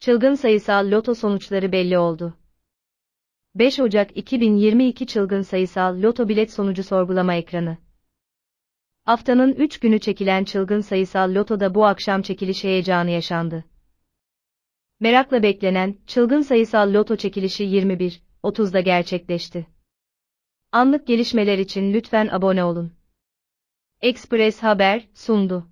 Çılgın sayısal loto sonuçları belli oldu. 5 Ocak 2022 çılgın sayısal loto bilet sonucu sorgulama ekranı. Haftanın 3 günü çekilen çılgın sayısal lotoda bu akşam çekiliş heyecanı yaşandı. Merakla beklenen çılgın sayısal loto çekilişi 21.30'da gerçekleşti. Anlık gelişmeler için lütfen abone olun. Express Haber sundu.